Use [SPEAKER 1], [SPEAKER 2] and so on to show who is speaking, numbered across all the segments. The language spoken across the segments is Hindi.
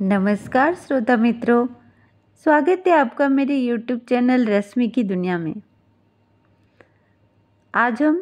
[SPEAKER 1] नमस्कार श्रोता मित्रों स्वागत है आपका मेरे यूट्यूब चैनल रश्मि की दुनिया में आज हम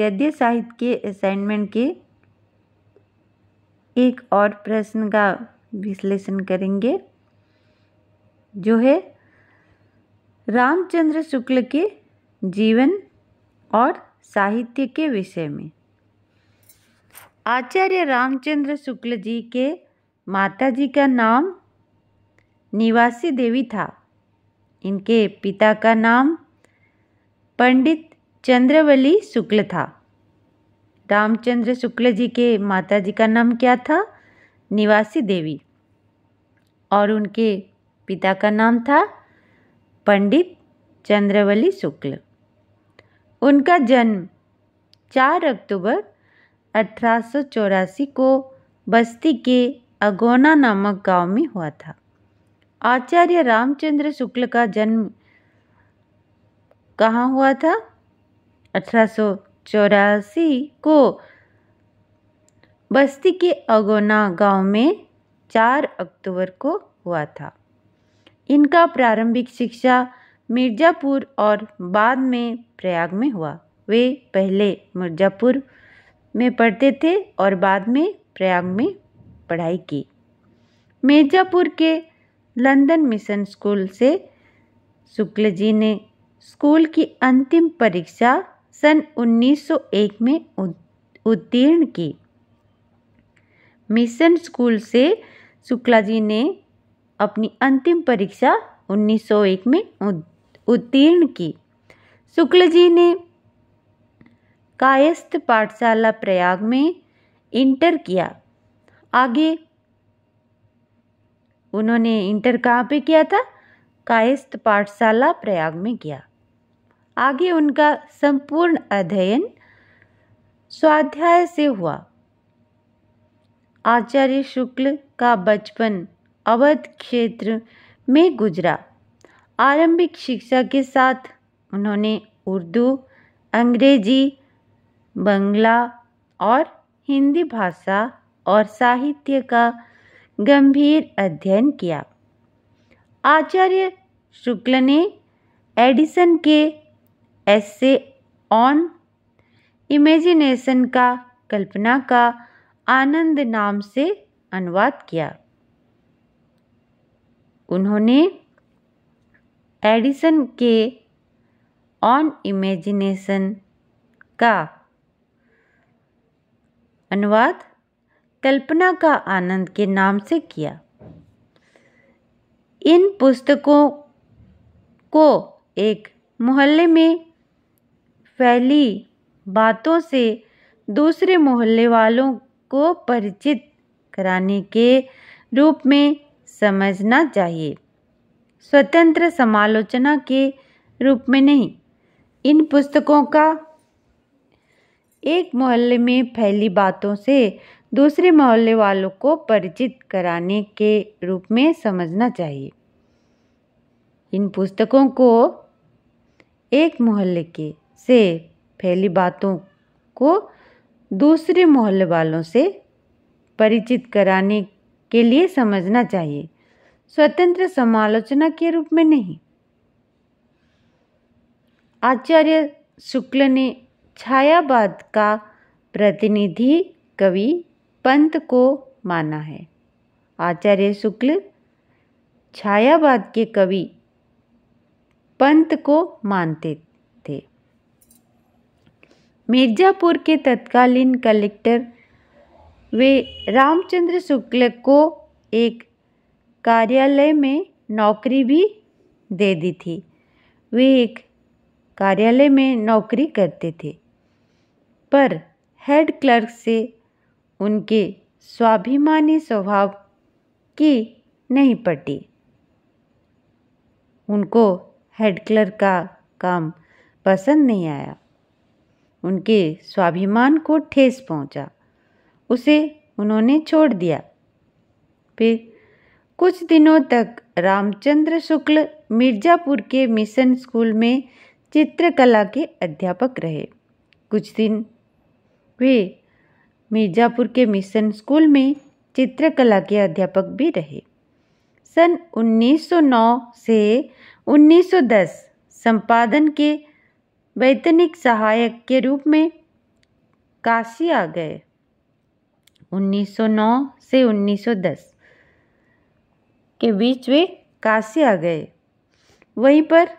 [SPEAKER 1] गद्य साहित्य के असाइनमेंट के एक और प्रश्न का विश्लेषण करेंगे जो है रामचंद्र शुक्ल के जीवन और साहित्य के विषय में आचार्य रामचंद्र शुक्ल जी के माता जी का नाम निवासी देवी था इनके पिता का नाम पंडित चंद्रवली शुक्ल था रामचंद्र शुक्ल जी के माता जी का नाम क्या था निवासी देवी और उनके पिता का नाम था पंडित चंद्रवली शुक्ल उनका जन्म 4 अक्टूबर अठारह को बस्ती के अगोना नामक गांव में हुआ था आचार्य रामचंद्र शुक्ल का जन्म कहाँ हुआ था अठारह को बस्ती के अगोना गांव में 4 अक्टूबर को हुआ था इनका प्रारंभिक शिक्षा मिर्जापुर और बाद में प्रयाग में हुआ वे पहले मिर्जापुर में पढ़ते थे और बाद में प्रयाग में पढ़ाई की मिर्ज़ापुर के लंदन मिशन स्कूल से शुक्ल जी ने स्कूल की अंतिम परीक्षा सन 1901 में उत्तीर्ण की मिशन स्कूल से शुक्ला जी ने अपनी अंतिम परीक्षा 1901 में उत्तीर्ण की शुक्ल जी ने कायस्थ पाठशाला प्रयाग में इंटर किया आगे उन्होंने इंटर कहाँ पे किया था कायस्थ पाठशाला प्रयाग में किया आगे उनका संपूर्ण अध्ययन स्वाध्याय से हुआ आचार्य शुक्ल का बचपन अवध क्षेत्र में गुजरा आरंभिक शिक्षा के साथ उन्होंने उर्दू अंग्रेजी बंगला और हिंदी भाषा और साहित्य का गंभीर अध्ययन किया आचार्य शुक्ल ने एडिसन के ऐसे ऑन इमेजिनेशन का कल्पना का आनंद नाम से अनुवाद किया उन्होंने एडिसन के ऑन इमेजिनेशन का अनुवाद कल्पना का आनंद के नाम से किया इन पुस्तकों को एक मोहल्ले में फैली बातों से दूसरे मोहल्ले वालों को परिचित कराने के रूप में समझना चाहिए स्वतंत्र समालोचना के रूप में नहीं इन पुस्तकों का एक मोहल्ले में फैली बातों से दूसरे मोहल्ले वालों को परिचित कराने के रूप में समझना चाहिए इन पुस्तकों को एक मोहल्ले के से फैली बातों को दूसरे मोहल्ले वालों से परिचित कराने के लिए समझना चाहिए स्वतंत्र समालोचना के रूप में नहीं आचार्य शुक्ल ने छायावाद का प्रतिनिधि कवि पंत को माना है आचार्य शुक्ल छायावाद के कवि पंत को मानते थे मिर्जापुर के तत्कालीन कलेक्टर वे रामचंद्र शुक्ल को एक कार्यालय में नौकरी भी दे दी थी वे एक कार्यालय में नौकरी करते थे पर हेड क्लर्क से उनके स्वाभिमानी स्वभाव की नहीं पटी उनको हेड क्लर्क का काम पसंद नहीं आया उनके स्वाभिमान को ठेस पहुंचा उसे उन्होंने छोड़ दिया फिर कुछ दिनों तक रामचंद्र शुक्ल मिर्जापुर के मिशन स्कूल में चित्रकला के अध्यापक रहे कुछ दिन वे मिर्ज़ापुर के मिशन स्कूल में चित्रकला के अध्यापक भी रहे सन 1909 से 1910 संपादन के वैतनिक सहायक के रूप में काशी आ गए 1909 से 1910 के बीच वे काशी आ गए वहीं पर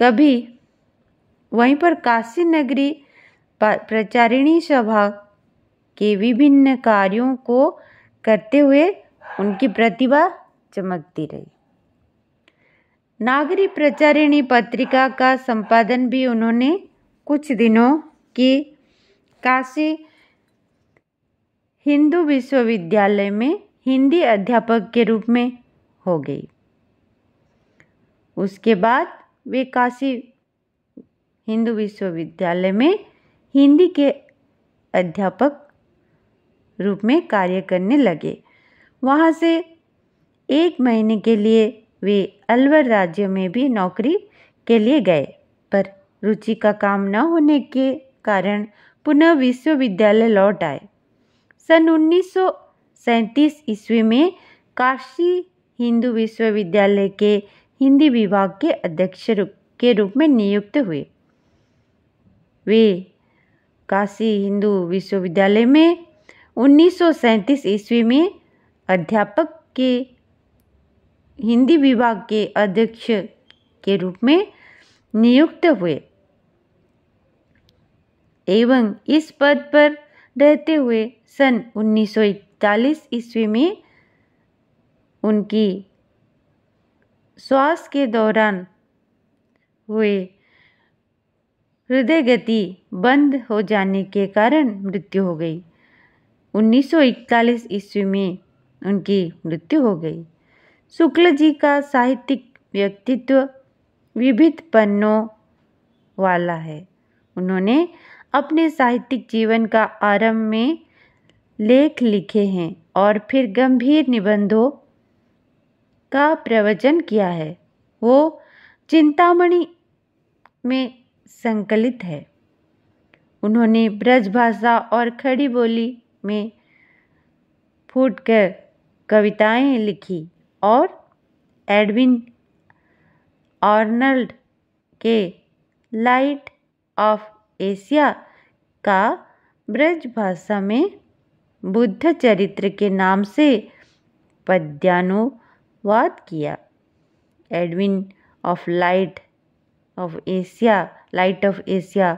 [SPEAKER 1] कभी वहीं पर काशी नगरी प्रचारिणी सभा के विभिन्न कार्यों को करते हुए उनकी प्रतिभा चमकती रही नागरी प्रचारिणी पत्रिका का संपादन भी उन्होंने कुछ दिनों के काशी हिंदू विश्वविद्यालय में हिंदी अध्यापक के रूप में हो गई उसके बाद वे काशी हिंदू विश्वविद्यालय में हिंदी के अध्यापक रूप में कार्य करने लगे वहाँ से एक महीने के लिए वे अलवर राज्य में भी नौकरी के लिए गए पर रुचि का काम न होने के कारण पुनः विश्वविद्यालय लौट आए सन उन्नीस ईस्वी में काशी हिंदू विश्वविद्यालय के हिंदी विभाग के अध्यक्ष के रूप में नियुक्त हुए वे काशी हिंदू विश्वविद्यालय में उन्नीस ईस्वी में अध्यापक के हिंदी विभाग के अध्यक्ष के रूप में नियुक्त हुए एवं इस पद पर रहते हुए सन 1941 ईस्वी में उनकी श्वास के दौरान हुए हृदय गति बंद हो जाने के कारण मृत्यु हो गई 1941 ईस्वी में उनकी मृत्यु हो गई शुक्ल जी का साहित्यिक व्यक्तित्व विविध पन्नों वाला है उन्होंने अपने साहित्यिक जीवन का आरंभ में लेख लिखे हैं और फिर गंभीर निबंधों का प्रवचन किया है वो चिंतामणि में संकलित है उन्होंने ब्रजभाषा और खड़ी बोली में फूट कर कविताएँ लिखी और एडविन आर्नल्ड के लाइट ऑफ एशिया का ब्रज भाषा में बुद्ध चरित्र के नाम से पद्यानुवाद किया Edwin of Light of Asia Light of Asia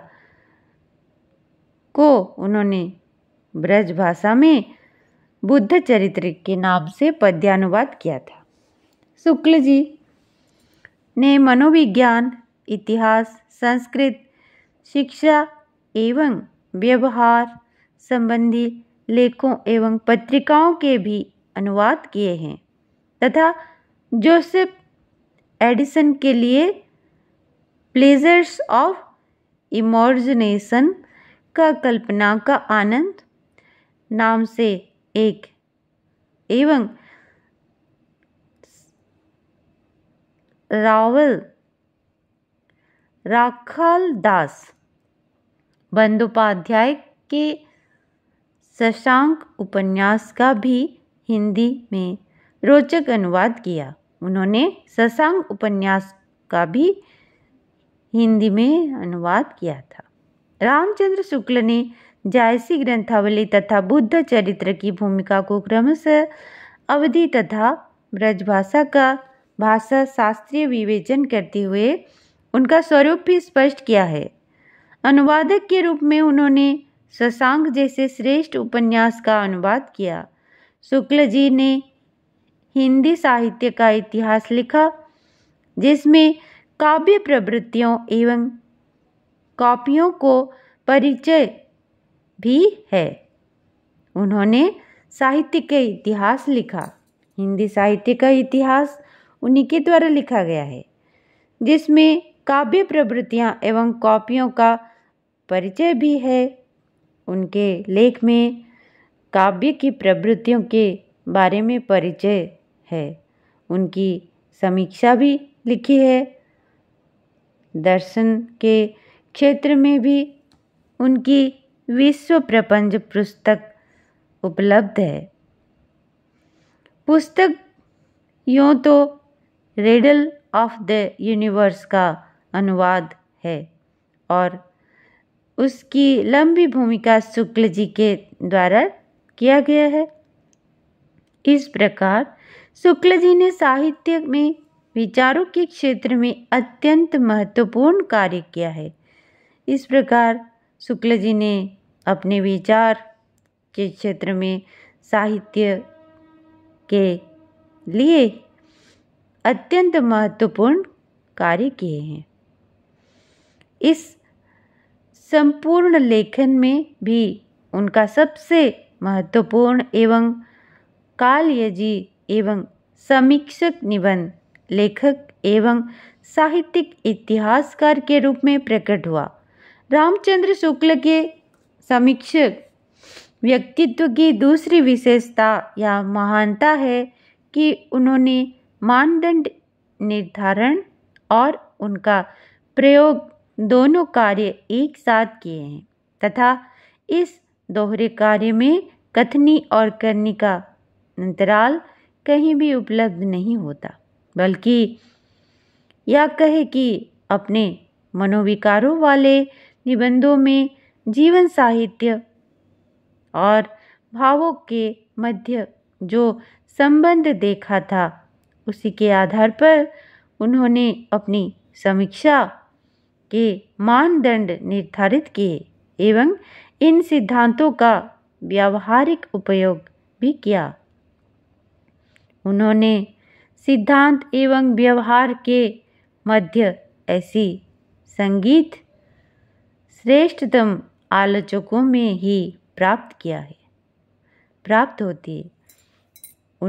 [SPEAKER 1] को उन्होंने ब्रज भाषा में बुद्ध चरित्र के नाम से पद्यानुवाद किया था शुक्ल जी ने मनोविज्ञान इतिहास संस्कृत शिक्षा एवं व्यवहार संबंधी लेखों एवं पत्रिकाओं के भी अनुवाद किए हैं तथा जोसेफ एडिसन के लिए प्लेजर्स ऑफ इमोजिनेशन का कल्पना का आनंद नाम से एक एवं रावल राखाल दास बंदोपाध्याय के शशांक उपन्यास का भी हिंदी में रोचक अनुवाद किया उन्होंने शशांक उपन्यास का भी हिंदी में अनुवाद किया था रामचंद्र शुक्ल ने जायसी ग्रंथावली तथा बुद्ध चरित्र की भूमिका को क्रमशः अवधि तथा ब्रजभाषा का भाषा शास्त्रीय विवेचन करते हुए उनका स्वरूप भी स्पष्ट किया है अनुवादक के रूप में उन्होंने शशांक जैसे श्रेष्ठ उपन्यास का अनुवाद किया शुक्ल जी ने हिंदी साहित्य का इतिहास लिखा जिसमें काव्य प्रवृत्तियों एवं कॉपियों को परिचय भी है उन्होंने साहित्य के इतिहास लिखा हिंदी साहित्य का इतिहास उन्हीं के द्वारा लिखा गया है जिसमें काव्य प्रवृत्तियाँ एवं कॉपियों का परिचय भी है उनके लेख में काव्य की प्रवृत्तियों के बारे में परिचय है उनकी समीक्षा भी लिखी है दर्शन के क्षेत्र में भी उनकी विश्व प्रपंच पुस्तक उपलब्ध है पुस्तक यों तो रेडल ऑफ द यूनिवर्स का अनुवाद है और उसकी लंबी भूमिका शुक्ल जी के द्वारा किया गया है इस प्रकार शुक्ल जी ने साहित्य में विचारों के क्षेत्र में अत्यंत महत्वपूर्ण कार्य किया है इस प्रकार शुक्ल जी ने अपने विचार के क्षेत्र में साहित्य के लिए अत्यंत महत्वपूर्ण कार्य किए हैं इस संपूर्ण लेखन में भी उनका सबसे महत्वपूर्ण एवं कालयजी एवं समीक्षक निबंध लेखक एवं साहित्यिक इतिहासकार के रूप में प्रकट हुआ रामचंद्र शुक्ल के समीक्षक व्यक्तित्व की दूसरी विशेषता या महानता है कि उन्होंने मानदंड निर्धारण और उनका प्रयोग दोनों कार्य एक साथ किए हैं तथा इस दोहरे कार्य में कथनी और करनी का अंतराल कहीं भी उपलब्ध नहीं होता बल्कि या कहे कि अपने मनोविकारों वाले निबंधों में जीवन साहित्य और भावों के मध्य जो संबंध देखा था उसी के आधार पर उन्होंने अपनी समीक्षा के मानदंड निर्धारित किए एवं इन सिद्धांतों का व्यावहारिक उपयोग भी किया उन्होंने सिद्धांत एवं व्यवहार के मध्य ऐसी संगीत श्रेष्ठतम आलोचकों में ही प्राप्त किया है प्राप्त होती है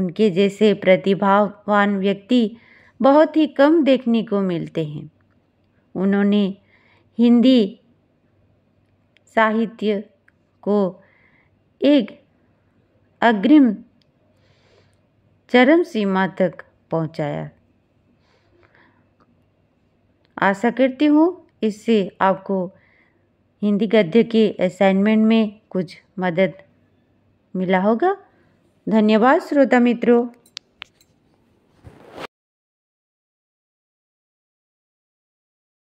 [SPEAKER 1] उनके जैसे प्रतिभावान व्यक्ति बहुत ही कम देखने को मिलते हैं उन्होंने हिंदी साहित्य को एक अग्रिम चरम सीमा तक पहुंचाया आशा करती हूँ इससे आपको हिंदी गद्य के असाइनमेंट में कुछ मदद मिला होगा धन्यवाद श्रोता मित्रों